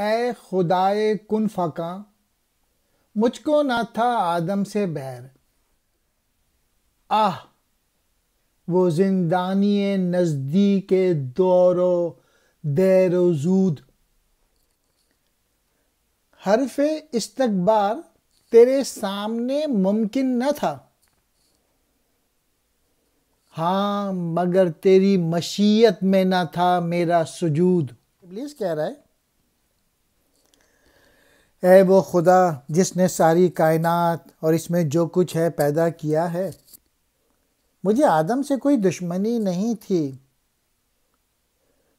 ए खुदाए कुन फ़का मुझको ना था आदम से बैर आह वो जिंदानी नज़दीक दौरो देर जूद हरफ इस्तकबार तेरे सामने मुमकिन न था हाँ मगर तेरी मशीयत में ना था मेरा सुजूद इब्लीस कह रहा है ऐ वो खुदा जिसने सारी कायनात और इसमें जो कुछ है पैदा किया है मुझे आदम से कोई दुश्मनी नहीं थी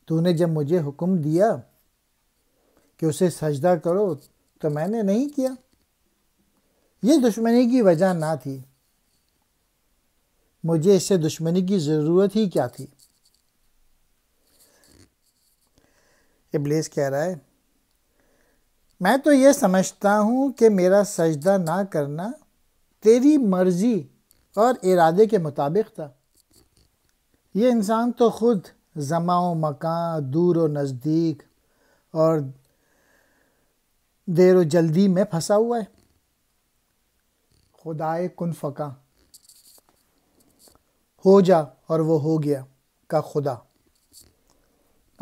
तूने जब मुझे हुक्म दिया कि उसे सजदा करो तो मैंने नहीं किया ये दुश्मनी की वजह ना थी मुझे इससे दुश्मनी की ज़रूरत ही क्या थी इब्लीस कह रहा है मैं तो ये समझता हूँ कि मेरा सजदा ना करना तेरी मर्जी और इरादे के मुताबिक था ये इंसान तो ख़ुद जमा मकान दूर व नज़दीक और देर व जल्दी में फंसा हुआ है खुदाए कन फ़का हो जा और वो हो गया का खुदा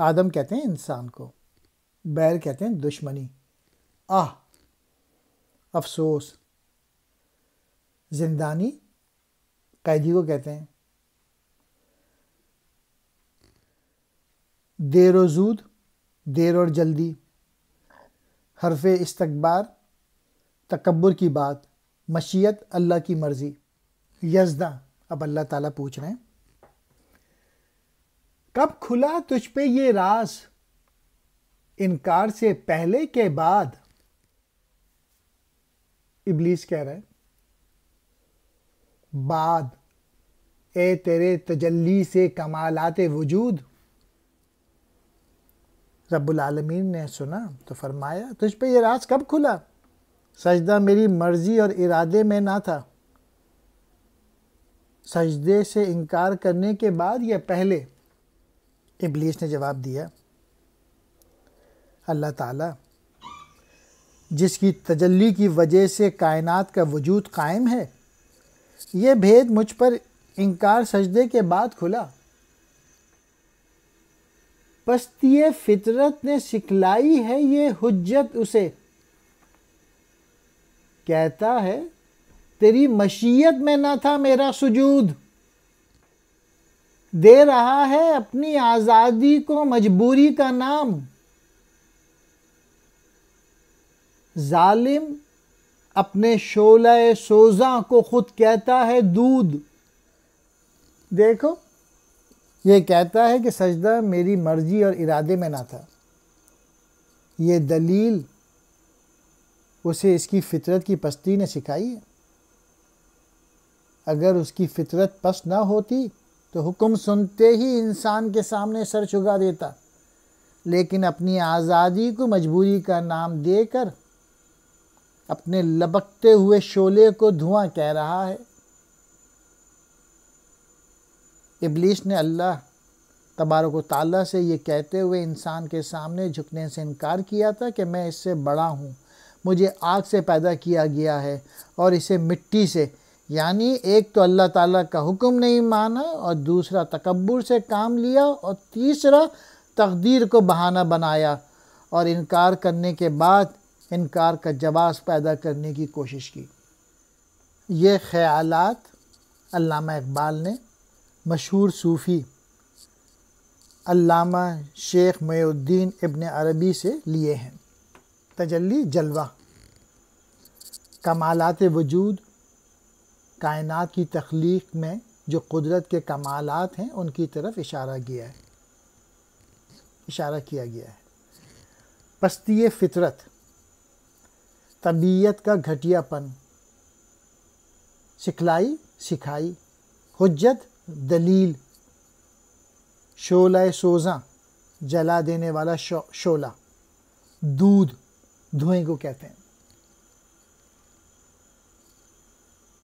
आदम कहते हैं इंसान को बैर कहते हैं दुश्मनी आह अफसोस जिंदानी कैदी को कहते हैं देर वजूद जूद देर और जल्दी हरफ इस्तकबार तकबर की बात मशीयत अल्लाह की मर्ज़ी यजदा अब अल्लाह ताला पूछ रहे हैं कब खुला तुझ पे ये राज इनकार से पहले के बाद इबलीस कह रहा है बाद ए तेरे तजल्ली से कमालात वजूद रबालमीन आलमीन ने सुना तो फरमाया तुझ पे ये राज कब खुला सजदा मेरी मर्जी और इरादे में ना था सजदे से इनकार करने के बाद या पहले इबलीस ने जवाब दिया अल्लाह ताला जिसकी तजल्ली की वजह से कायनात का वजूद कायम है यह भेद मुझ पर इनकार सजदे के बाद खुला पस्ती फितरत ने सिखलाई है ये हुज्जत उसे कहता है तेरी मशीयत में ना था मेरा सुजूद दे रहा है अपनी आज़ादी को मजबूरी का नाम जालिम अपने शोला सोजा को खुद कहता है दूध देखो ये कहता है कि सजदा मेरी मर्जी और इरादे में ना था ये दलील उसे इसकी फितरत की पस्ती ने सिखाई है अगर उसकी फितरत पस ना होती तो हुक्म सुनते ही इंसान के सामने सर चुगा देता लेकिन अपनी आज़ादी को मजबूरी का नाम देकर अपने लपकते हुए शोले को धुआं कह रहा है इबलीस ने अल्लाह तबारक ताली से ये कहते हुए इंसान के सामने झुकने से इनकार किया था कि मैं इससे बड़ा हूँ मुझे आग से पैदा किया गया है और इसे मिट्टी से यानी एक तो अल्लाह ताला का हुक्म नहीं माना और दूसरा तकबर से काम लिया और तीसरा तकदीर को बहाना बनाया और इनकार करने के बाद इनकार का जवाब पैदा करने की कोशिश की ये ख़यालात अल्लामा इकबाल ने मशहूर सूफ़ी अल्लामा शेख मयुद्दीन इब्न अरबी से लिए हैं तजल्ली जलवा कमालत वजूद कायनात की तख्लीक में जो कुदरत के कमालत हैं उनकी तरफ इशारा किया है इशारा किया गया है पस्ती फ़ितरत तबीयत का घटियापन सिखलाई सिखाई हजत दलील शोला सोज़ा जला देने वाला शो, शोला दूध धुएं को कहते हैं